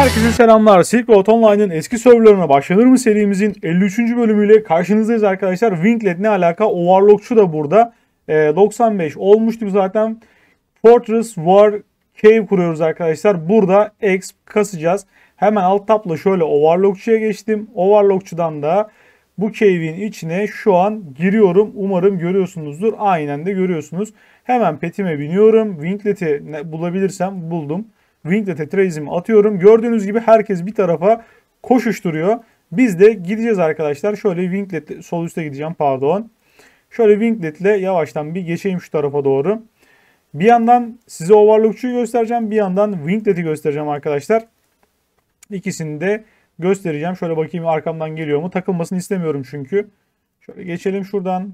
Herkese selamlar. Silk Road Online'ın eski serverlarına başlanır mı serimizin 53. bölümüyle karşınızdayız arkadaşlar. Winklet ne alaka? Overlockçu da burada. E, ee, 95 olmuştuk zaten. Fortress War Cave kuruyoruz arkadaşlar. Burada X kasacağız. Hemen alt tapla şöyle Overlockçu'ya geçtim. Overlockçu'dan da bu cave'in içine şu an giriyorum. Umarım görüyorsunuzdur. Aynen de görüyorsunuz. Hemen petime biniyorum. Winklet'i bulabilirsem buldum. Wing'de tetraizmi atıyorum. Gördüğünüz gibi herkes bir tarafa koşuşturuyor. Biz de gideceğiz arkadaşlar. Şöyle winglet sol üste gideceğim pardon. Şöyle winglet ile yavaştan bir geçeyim şu tarafa doğru. Bir yandan size overlockçuyu göstereceğim. Bir yandan winglet'i göstereceğim arkadaşlar. İkisini de göstereceğim. Şöyle bakayım arkamdan geliyor mu? Takılmasını istemiyorum çünkü. Şöyle geçelim şuradan.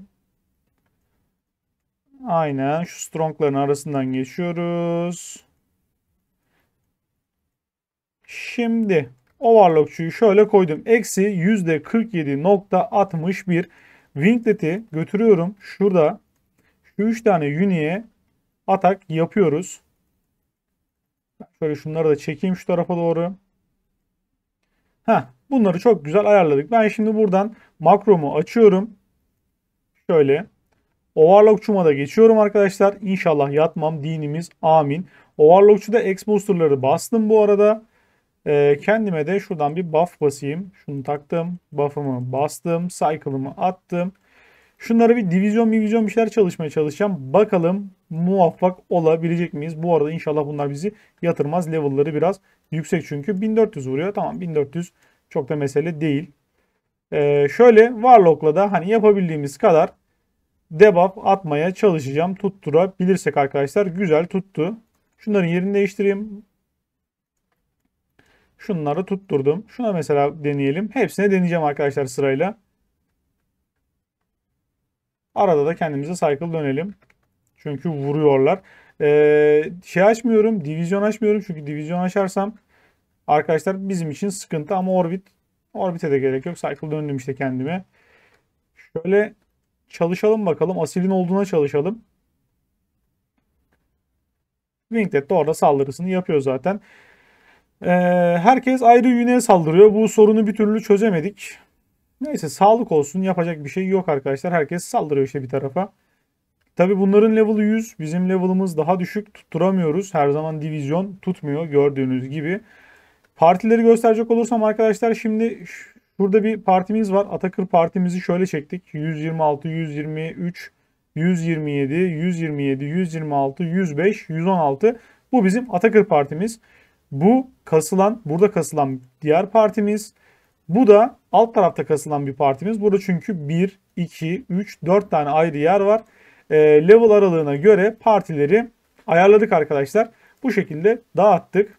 Aynen şu strongların arasından geçiyoruz. Şimdi overlockçuyu şöyle koydum. Eksi yüzde %47.61 Winglet'i götürüyorum. Şurada şu 3 tane Uni'ye atak yapıyoruz. Şöyle şunları da çekeyim şu tarafa doğru. Heh, bunları çok güzel ayarladık. Ben şimdi buradan makromu açıyorum. Şöyle. Overlockçuma da geçiyorum arkadaşlar. İnşallah yatmam. Dinimiz amin. Overlockçuda X booster'ları bastım bu arada. E, kendime de şuradan bir buff basayım. Şunu taktım. Buff'ımı bastım. Cycle'ımı attım. Şunları bir divizyon divizyon bir şeyler çalışmaya çalışacağım. Bakalım muvaffak olabilecek miyiz? Bu arada inşallah bunlar bizi yatırmaz. Level'ları biraz yüksek çünkü. 1400 vuruyor. Tamam 1400 çok da mesele değil. Ee, şöyle Warlock'la da hani yapabildiğimiz kadar debuff atmaya çalışacağım. Tutturabilirsek arkadaşlar güzel tuttu. Şunların yerini değiştireyim. Şunları tutturdum. Şuna mesela deneyelim. Hepsine deneyeceğim arkadaşlar sırayla. Arada da kendimize cycle dönelim. Çünkü vuruyorlar. Ee, şey açmıyorum. Divizyon açmıyorum. Çünkü divizyon açarsam arkadaşlar bizim için sıkıntı. Ama orbit orbite de gerek yok. Cycle döndüm işte kendime. Şöyle çalışalım bakalım. Asilin olduğuna çalışalım. Winglet de orada saldırısını yapıyor zaten. Ee, herkes ayrı yüne saldırıyor. Bu sorunu bir türlü çözemedik. Neyse sağlık olsun. Yapacak bir şey yok arkadaşlar. Herkes saldırıyor işte bir tarafa. Tabi bunların level 100. Bizim level'ımız daha düşük. Tutturamıyoruz. Her zaman divizyon tutmuyor gördüğünüz gibi. Partileri gösterecek olursam arkadaşlar şimdi burada bir partimiz var. Atakır partimizi şöyle çektik. 126, 123, 127, 127, 126, 105, 116. Bu bizim Atakır partimiz. Bu kasılan, burada kasılan diğer partimiz. Bu da alt tarafta kasılan bir partimiz. Burada çünkü 1, 2, 3, 4 tane ayrı yer var. E, level aralığına göre partileri ayarladık arkadaşlar. Bu şekilde dağıttık.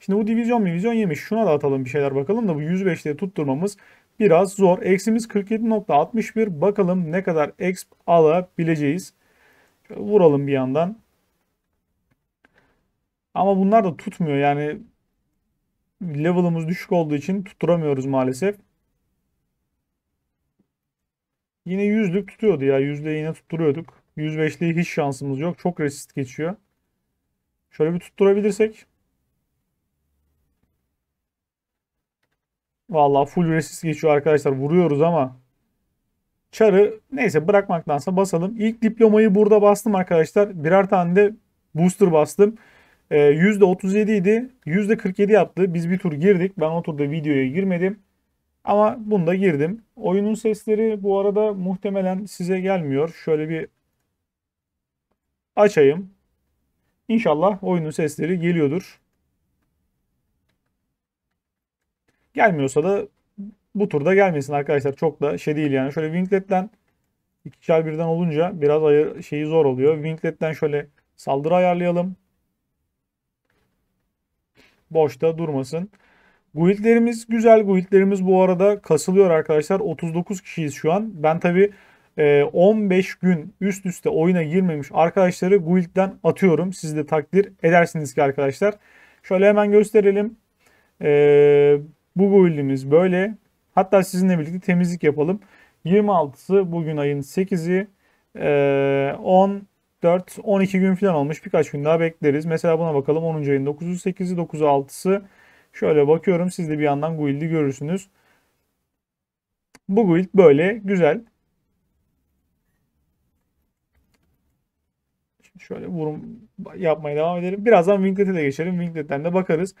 Şimdi bu divizyon divizyon yemiş. Şuna da atalım bir şeyler bakalım da bu 105'te tutturmamız biraz zor. Eksimiz 47.61. Bakalım ne kadar exp alabileceğiz. Şöyle vuralım bir yandan. Ama bunlar da tutmuyor yani level'ımız düşük olduğu için tutturamıyoruz maalesef. Yine yüzlük tutuyordu ya. Yüzde yine tutturuyorduk. 105'liği hiç şansımız yok. Çok resist geçiyor. Şöyle bir tutturabilirsek. Vallahi full resist geçiyor arkadaşlar. Vuruyoruz ama çarı neyse bırakmaktansa basalım. İlk diplomayı burada bastım arkadaşlar. Birer tane de booster bastım. E, ee, %37 idi. %47 yaptı. Biz bir tur girdik. Ben o turda videoya girmedim. Ama bunda girdim. Oyunun sesleri bu arada muhtemelen size gelmiyor. Şöyle bir açayım. İnşallah oyunun sesleri geliyordur. Gelmiyorsa da bu turda gelmesin arkadaşlar. Çok da şey değil yani. Şöyle iki ikişer birden olunca biraz ayır, şeyi zor oluyor. Winglet'ten şöyle saldırı ayarlayalım boşta durmasın. Guildlerimiz güzel. Guildlerimiz bu arada kasılıyor arkadaşlar. 39 kişiyiz şu an. Ben tabi 15 e, gün üst üste oyuna girmemiş arkadaşları guild'den atıyorum. Siz de takdir edersiniz ki arkadaşlar. Şöyle hemen gösterelim. E, bu guildimiz böyle. Hatta sizinle birlikte temizlik yapalım. 26'sı bugün ayın 8'i. 10 e, 4, 12 gün falan olmuş. Birkaç gün daha bekleriz. Mesela buna bakalım. 10. ayın 9'u 8'i 9'u 6'sı. Şöyle bakıyorum. Siz de bir yandan guild'i görürsünüz. Bu guild böyle. Güzel. Şimdi şöyle vurum yapmaya devam edelim. Birazdan Winglet'e de geçelim. Winglet'ten de bakarız.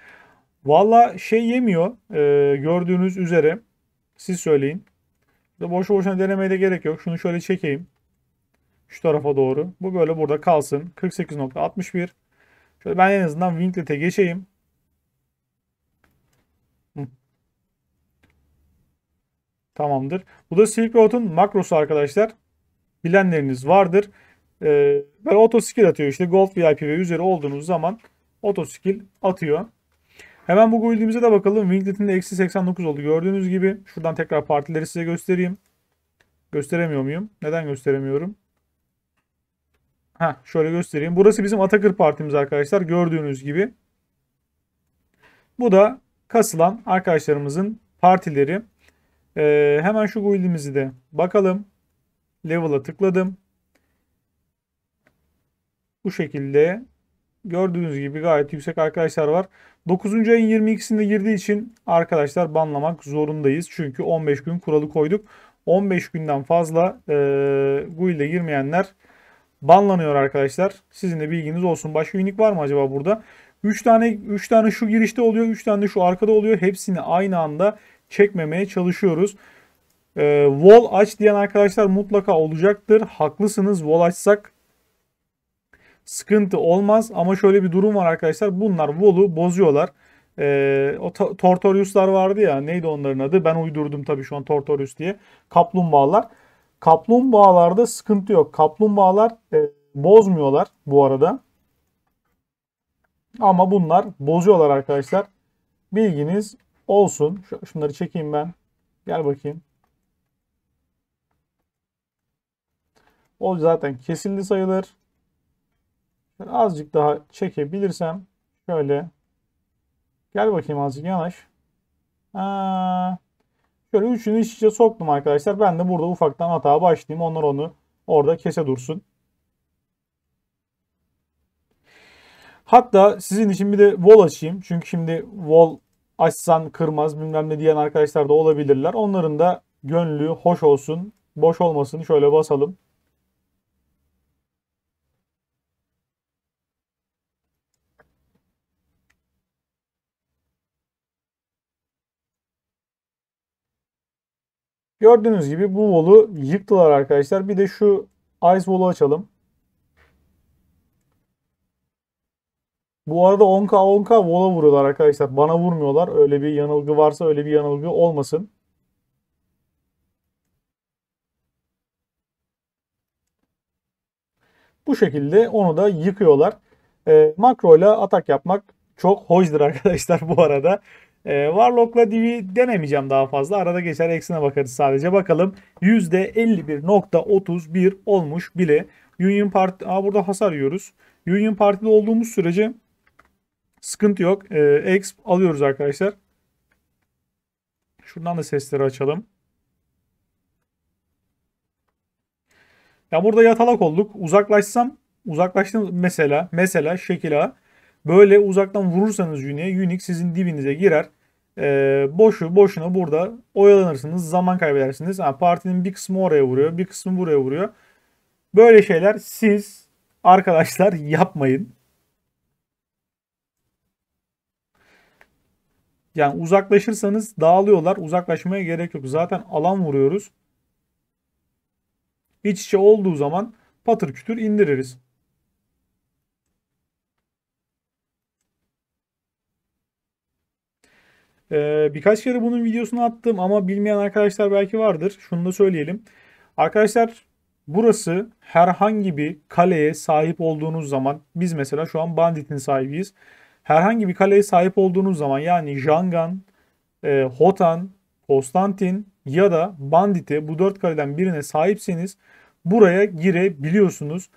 Valla şey yemiyor. E, gördüğünüz üzere. Siz söyleyin. Boşu boşuna denemeye de gerek yok. Şunu şöyle çekeyim. Şu tarafa doğru. Bu böyle burada kalsın. 48.61. Şöyle ben en azından Winglet'e geçeyim. Tamamdır. Bu da Silk Road'un makrosu arkadaşlar. Bilenleriniz vardır. Ee, böyle auto skill atıyor. İşte Gold VIP ve üzeri olduğunuz zaman auto skill atıyor. Hemen bu guildimize de bakalım. Winglet'in de eksi 89 oldu. Gördüğünüz gibi. Şuradan tekrar partileri size göstereyim. Gösteremiyor muyum? Neden gösteremiyorum? Heh, şöyle göstereyim. Burası bizim Atakır Partimiz arkadaşlar. Gördüğünüz gibi. Bu da kasılan arkadaşlarımızın partileri. Ee, hemen şu guildimizi de bakalım. Level'a tıkladım. Bu şekilde gördüğünüz gibi gayet yüksek arkadaşlar var. 9. ayın 22'sinde girdiği için arkadaşlar banlamak zorundayız. Çünkü 15 gün kuralı koyduk. 15 günden fazla e, ee, guild'e girmeyenler banlanıyor arkadaşlar. Sizin de bilginiz olsun. Başka unik var mı acaba burada? 3 tane 3 tane şu girişte oluyor, 3 tane de şu arkada oluyor. Hepsini aynı anda çekmemeye çalışıyoruz. Ee, wall aç diyen arkadaşlar mutlaka olacaktır. Haklısınız. Wall açsak sıkıntı olmaz ama şöyle bir durum var arkadaşlar. Bunlar wall'u bozuyorlar. Ee, o Tortorius'lar vardı ya. Neydi onların adı? Ben uydurdum tabii şu an Tortorius diye. Kaplumbağalar. Kaplumbağalarda sıkıntı yok. Kaplumbağalar e, bozmuyorlar bu arada. Ama bunlar bozuyorlar arkadaşlar. Bilginiz olsun. Şunları çekeyim ben. Gel bakayım. O zaten kesildi sayılır. Azıcık daha çekebilirsem şöyle. Gel bakayım azıcık yanaş. Aa, Şöyle üçünü iç içe soktum arkadaşlar. Ben de burada ufaktan hata başlayayım. Onlar onu orada kese dursun. Hatta sizin için bir de wall açayım. Çünkü şimdi wall açsan kırmaz bilmem ne diyen arkadaşlar da olabilirler. Onların da gönlü hoş olsun, boş olmasın. Şöyle basalım. Gördüğünüz gibi bu wall'u yıktılar arkadaşlar. Bir de şu ice wall'u açalım. Bu arada 10k 10k wall'a vuruyorlar arkadaşlar. Bana vurmuyorlar. Öyle bir yanılgı varsa öyle bir yanılgı olmasın. Bu şekilde onu da yıkıyorlar. E, ee, makro ile atak yapmak çok hoşdur arkadaşlar bu arada. E, Warlock'la Divi denemeyeceğim daha fazla. Arada geçer eksine bakarız sadece. Bakalım %51.31 olmuş bile. Union Party... Aa burada hasar yiyoruz. Union partide olduğumuz sürece sıkıntı yok. E, exp alıyoruz arkadaşlar. Şuradan da sesleri açalım. Ya burada yatalak olduk. Uzaklaşsam uzaklaştım mesela mesela şekil A. Böyle uzaktan vurursanız Unique, Unique sizin dibinize girer. E, boşu boşuna burada oyalanırsınız. Zaman kaybedersiniz. Yani partinin bir kısmı oraya vuruyor. Bir kısmı buraya vuruyor. Böyle şeyler siz arkadaşlar yapmayın. Yani uzaklaşırsanız dağılıyorlar. Uzaklaşmaya gerek yok. Zaten alan vuruyoruz. İç içe olduğu zaman patır kütür indiririz. Ee, birkaç kere bunun videosunu attım ama bilmeyen arkadaşlar belki vardır. Şunu da söyleyelim. Arkadaşlar burası herhangi bir kaleye sahip olduğunuz zaman biz mesela şu an Bandit'in sahibiyiz. Herhangi bir kaleye sahip olduğunuz zaman yani Jangan, e, Hotan, Konstantin ya da Bandit'e bu dört kaleden birine sahipseniz buraya girebiliyorsunuz.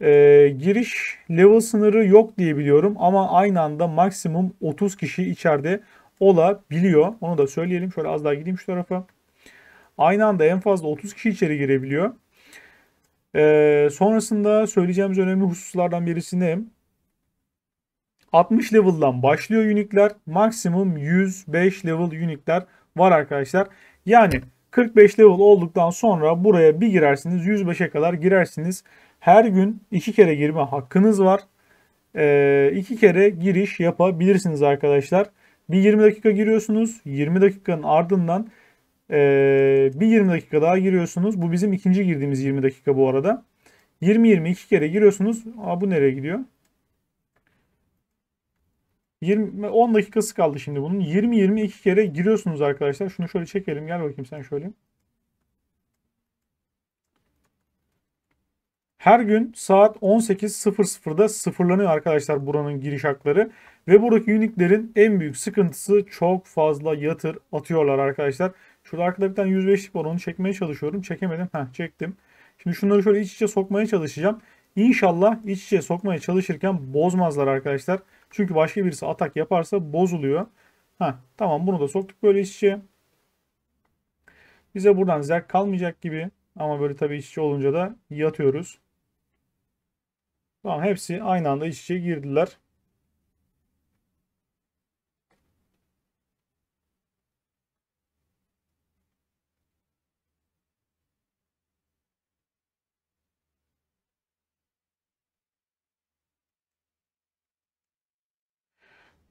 E, giriş level sınırı yok diye biliyorum ama aynı anda maksimum 30 kişi içeride olabiliyor. Onu da söyleyelim. Şöyle az daha gideyim şu tarafa. Aynı anda en fazla 30 kişi içeri girebiliyor. Ee, sonrasında söyleyeceğimiz önemli hususlardan birisi ne? 60 level'dan başlıyor unikler. Maksimum 105 level unikler var arkadaşlar. Yani 45 level olduktan sonra buraya bir girersiniz. 105'e kadar girersiniz. Her gün iki kere girme hakkınız var. Ee, iki kere giriş yapabilirsiniz arkadaşlar. Bir 20 dakika giriyorsunuz. 20 dakikanın ardından bir 20 dakika daha giriyorsunuz. Bu bizim ikinci girdiğimiz 20 dakika bu arada. 20-20 iki kere giriyorsunuz. Aa, bu nereye gidiyor? 20, 10 dakikası kaldı şimdi bunun. 20-20 iki kere giriyorsunuz arkadaşlar. Şunu şöyle çekelim. Gel bakayım sen şöyle. Her gün saat 18.00'da sıfırlanıyor arkadaşlar buranın giriş hakları. Ve buradaki uniklerin en büyük sıkıntısı çok fazla yatır atıyorlar arkadaşlar. Şurada arkada bir tane 105'lik var onu çekmeye çalışıyorum. Çekemedim. Heh çektim. Şimdi şunları şöyle iç içe sokmaya çalışacağım. İnşallah iç içe sokmaya çalışırken bozmazlar arkadaşlar. Çünkü başka birisi atak yaparsa bozuluyor. Heh, tamam bunu da soktuk böyle iç içe. Bize buradan zerk kalmayacak gibi. Ama böyle tabii iç içe olunca da yatıyoruz. Tamam hepsi aynı anda iç içe girdiler.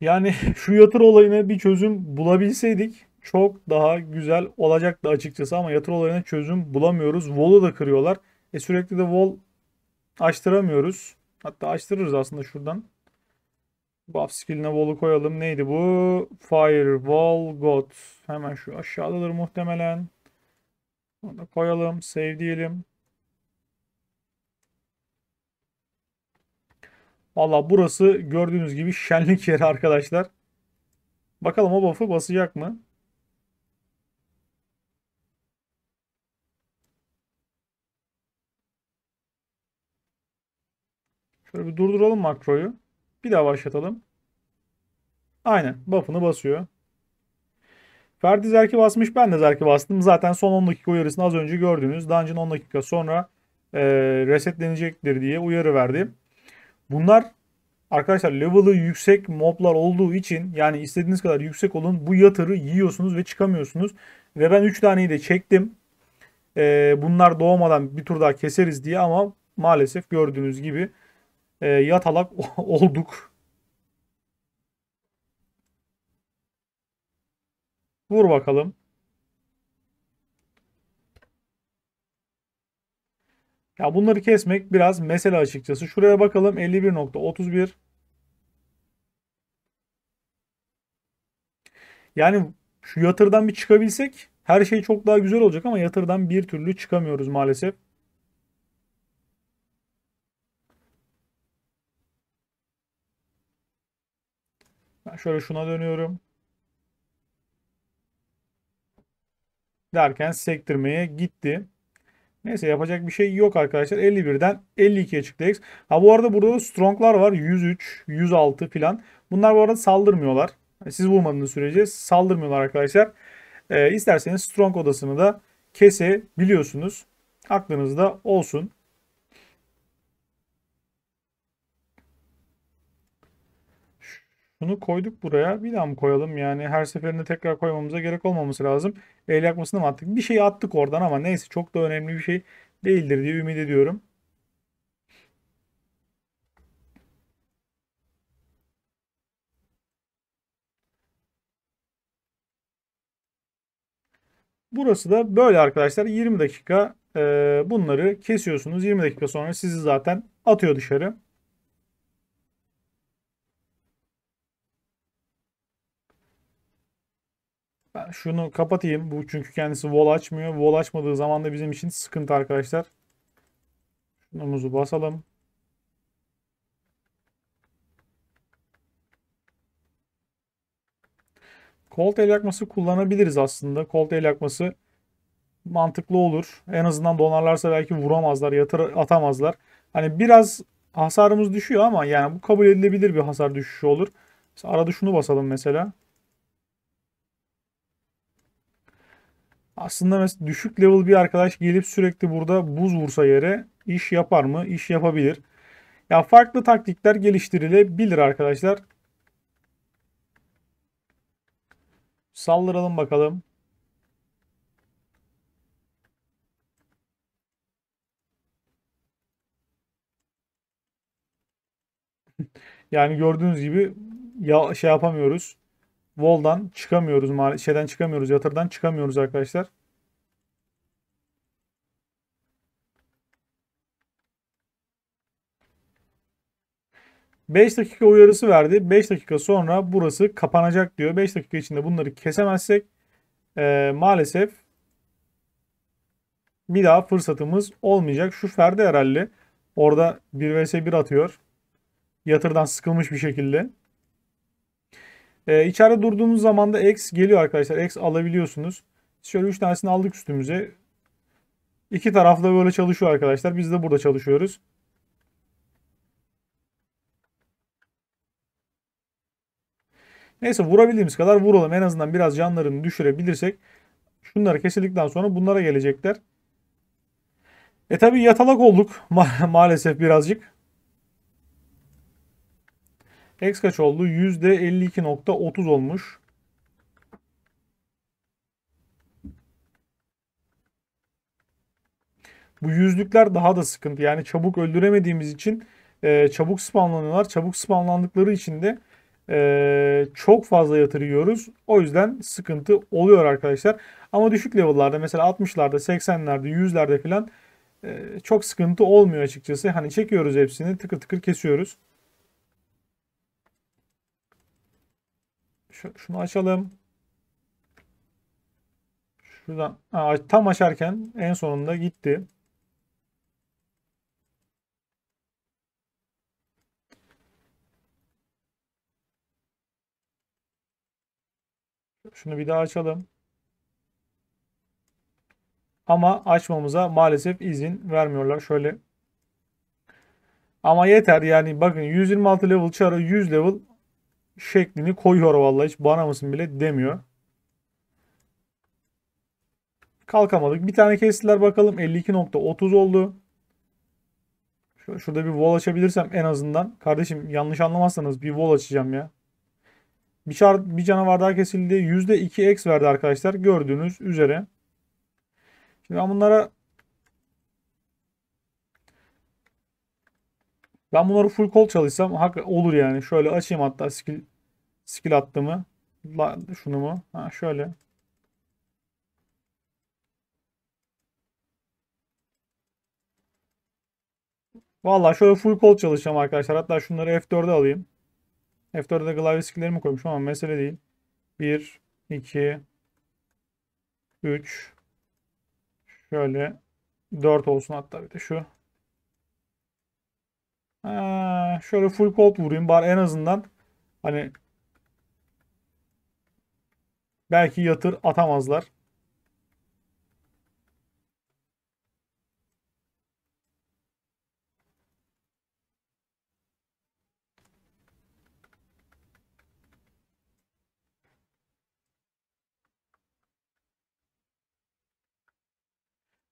Yani şu yatır olayına bir çözüm bulabilseydik çok daha güzel olacaktı açıkçası ama yatır olayına çözüm bulamıyoruz. Wall'u da kırıyorlar. E sürekli de wall açtıramıyoruz. Hatta açtırırız aslında şuradan. Buff skilline wall'u koyalım. Neydi bu? Firewall God. Hemen şu aşağıdadır muhtemelen. Onu da koyalım. Save diyelim. Valla burası gördüğünüz gibi şenlik yeri arkadaşlar. Bakalım o buff'ı basacak mı? Şöyle bir durduralım makroyu. Bir daha başlatalım. Aynen buff'ını basıyor. Ferdi zerki basmış. Ben de zerki bastım. Zaten son 10 dakika uyarısını az önce gördünüz. Dungeon 10 dakika sonra e, resetlenecektir diye uyarı verdi. Bunlar arkadaşlar level'ı yüksek moblar olduğu için yani istediğiniz kadar yüksek olun. Bu yatırı yiyorsunuz ve çıkamıyorsunuz. Ve ben 3 taneyi de çektim. E, bunlar doğmadan bir tur daha keseriz diye ama maalesef gördüğünüz gibi e, yatalak olduk. Vur bakalım. Ya bunları kesmek biraz mesele açıkçası. Şuraya bakalım 51.31 Yani şu yatırdan bir çıkabilsek her şey çok daha güzel olacak ama yatırdan bir türlü çıkamıyoruz maalesef. Ben şöyle şuna dönüyorum. Derken sektirmeye gitti. Neyse yapacak bir şey yok arkadaşlar. 51'den 52'ye çıktı X. Ha bu arada burada da stronglar var. 103, 106 filan. Bunlar bu arada saldırmıyorlar. Siz vurmadığınız sürece saldırmıyorlar arkadaşlar. Ee, isterseniz strong odasını da kesebiliyorsunuz. Aklınızda olsun. Bunu koyduk buraya. Bir daha mı koyalım? Yani her seferinde tekrar koymamıza gerek olmaması lazım. El yakmasını mı attık? Bir şey attık oradan ama neyse çok da önemli bir şey değildir diye ümit ediyorum. Burası da böyle arkadaşlar 20 dakika bunları kesiyorsunuz. 20 dakika sonra sizi zaten atıyor dışarı. Ben şunu kapatayım. Bu çünkü kendisi wall açmıyor. Wall açmadığı zaman da bizim için sıkıntı arkadaşlar. Şunumuzu basalım. Colt el yakması kullanabiliriz aslında. Colt el yakması mantıklı olur. En azından donarlarsa belki vuramazlar, yatır atamazlar. Hani biraz hasarımız düşüyor ama yani bu kabul edilebilir bir hasar düşüşü olur. Mesela arada şunu basalım mesela. Aslında mesela düşük level bir arkadaş gelip sürekli burada buz vursa yere iş yapar mı? İş yapabilir. Ya farklı taktikler geliştirilebilir arkadaşlar. Saldıralım bakalım. yani gördüğünüz gibi ya şey yapamıyoruz. Vol'dan çıkamıyoruz. Şeyden çıkamıyoruz. Yatırdan çıkamıyoruz arkadaşlar. Beş dakika uyarısı verdi. Beş dakika sonra burası kapanacak diyor. Beş dakika içinde bunları kesemezsek e, maalesef bir daha fırsatımız olmayacak. Şu Ferdi herhalde orada 1 vs 1 atıyor. Yatırdan sıkılmış bir şekilde. E, içeride durduğumuz zaman da X geliyor arkadaşlar. X alabiliyorsunuz. Şöyle 3 tanesini aldık üstümüze. İki tarafta böyle çalışıyor arkadaşlar. Biz de burada çalışıyoruz. Neyse vurabildiğimiz kadar vuralım. En azından biraz canlarını düşürebilirsek. Şunları kesildikten sonra bunlara gelecekler. E tabi yatalak olduk Ma maalesef birazcık. X kaç oldu? %52.30 olmuş. Bu yüzlükler daha da sıkıntı. Yani çabuk öldüremediğimiz için e, çabuk spamlanıyorlar. Çabuk spamlandıkları için de e, çok fazla yatırıyoruz. O yüzden sıkıntı oluyor arkadaşlar. Ama düşük level'larda mesela 60'larda, 80'lerde, 100'lerde falan e, çok sıkıntı olmuyor açıkçası. Hani çekiyoruz hepsini tıkır tıkır kesiyoruz. Şu, şunu açalım. Şuradan ha, tam açarken en sonunda gitti. Şunu bir daha açalım. Ama açmamıza maalesef izin vermiyorlar. Şöyle ama yeter yani bakın 126 level çarı 100 level şeklini koyuyor vallahi hiç bana mısın bile demiyor. Kalkamadık. Bir tane kestiler bakalım. 52.30 oldu. Şurada bir wall açabilirsem en azından. Kardeşim yanlış anlamazsanız bir wall açacağım ya. Bir, çar, bir canavar daha kesildi. %2x verdi arkadaşlar. Gördüğünüz üzere. Şimdi ben bunlara Ben bunları full call çalışsam olur yani. Şöyle açayım hatta skill Skill attı mı? şunu mu? Ha şöyle. Vallahi şöyle full kol çalışacağım arkadaşlar. Hatta şunları F4'e alayım. F4'e klavye skilllerimi koymuşum ama mesele değil. 1, 2, 3, şöyle 4 olsun hatta bir de şu. Ha, şöyle full cold vurayım. Bari en azından hani Belki yatır atamazlar.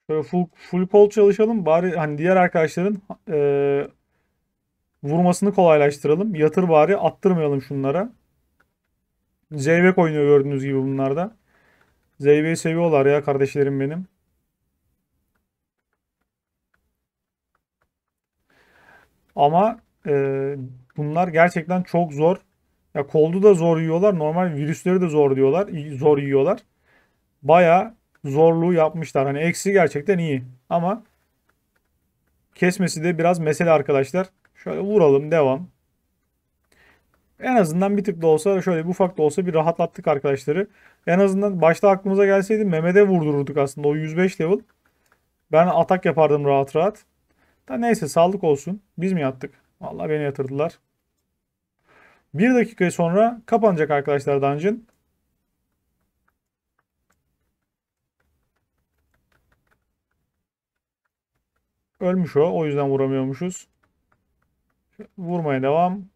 Şöyle full, full kol çalışalım. Bari hani diğer arkadaşların e, vurmasını kolaylaştıralım. Yatır bari attırmayalım şunlara. Zeybek oynuyor gördüğünüz gibi bunlarda. Zeybek'i seviyorlar ya kardeşlerim benim. Ama e, bunlar gerçekten çok zor. Ya koldu da zor yiyorlar. Normal virüsleri de zor diyorlar. Zor yiyorlar. Baya zorluğu yapmışlar. Hani eksi gerçekten iyi. Ama kesmesi de biraz mesele arkadaşlar. Şöyle vuralım devam. En azından bir tık da olsa şöyle bir ufak da olsa bir rahatlattık arkadaşları. En azından başta aklımıza gelseydi Mehmet'e vurdururduk aslında o 105 level. Ben atak yapardım rahat rahat. Da neyse sağlık olsun. Biz mi yattık? Vallahi beni yatırdılar. Bir dakika sonra kapanacak arkadaşlar dungeon. Ölmüş o. O yüzden vuramıyormuşuz. Vurmaya devam.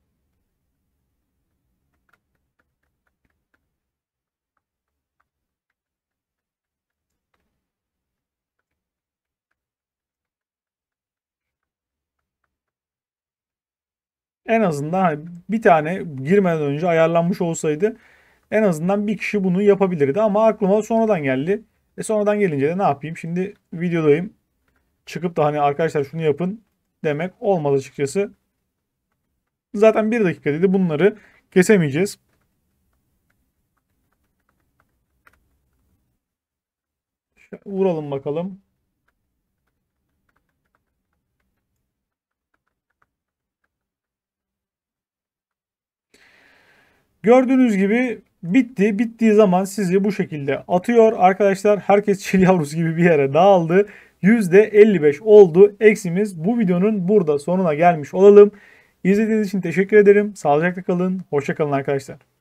en azından hani, bir tane girmeden önce ayarlanmış olsaydı en azından bir kişi bunu yapabilirdi. Ama aklıma sonradan geldi. E sonradan gelince de ne yapayım? Şimdi videodayım. Çıkıp da hani arkadaşlar şunu yapın demek olmaz açıkçası. Zaten bir dakika dedi bunları kesemeyeceğiz. Vuralım bakalım. Gördüğünüz gibi bitti. Bittiği zaman sizi bu şekilde atıyor. Arkadaşlar herkes çil yavrusu gibi bir yere dağıldı. %55 oldu eksimiz. Bu videonun burada sonuna gelmiş olalım. İzlediğiniz için teşekkür ederim. Sağlıcakla kalın. Hoşçakalın arkadaşlar.